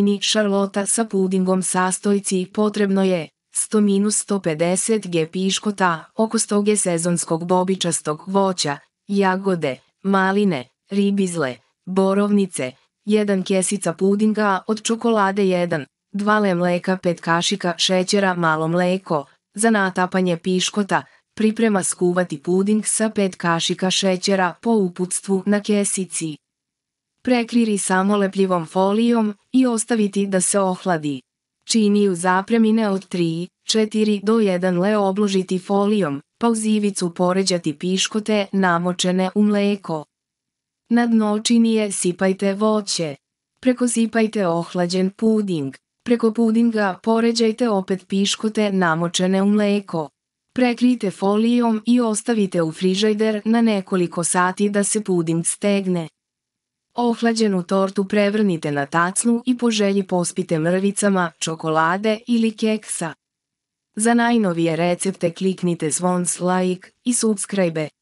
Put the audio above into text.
kuhinji šarlota sa pudingom sastojci potrebno je 100-150 g piškota, oko 100 g sezonskog bobičastog voća, jagode, maline, ribizle, borovnice, 1 kesica pudinga od čokolade 1, 2 le mleka 5 kašika šećera malo mleko, za natapanje piškota, priprema skuvati puding sa 5 kašika šećera po uputstvu na kesici. Prekriri samolepljivom folijom i ostaviti da se ohladi. Činiju zapremine od 3, 4 do 1 le obložiti folijom, pa u zivicu poređati piškote namočene u mleko. Na dno činije sipajte voće. Prekosipajte ohlađen puding. Preko pudinga poređajte opet piškote namočene u mleko. Prekrijte folijom i ostavite u frižajder na nekoliko sati da se puding stegne. Ohlađenu tortu prevrnite na tacnu i po želji pospite mrvicama, čokolade ili keksa. Za najnovije recepte kliknite zvon like i subscribe.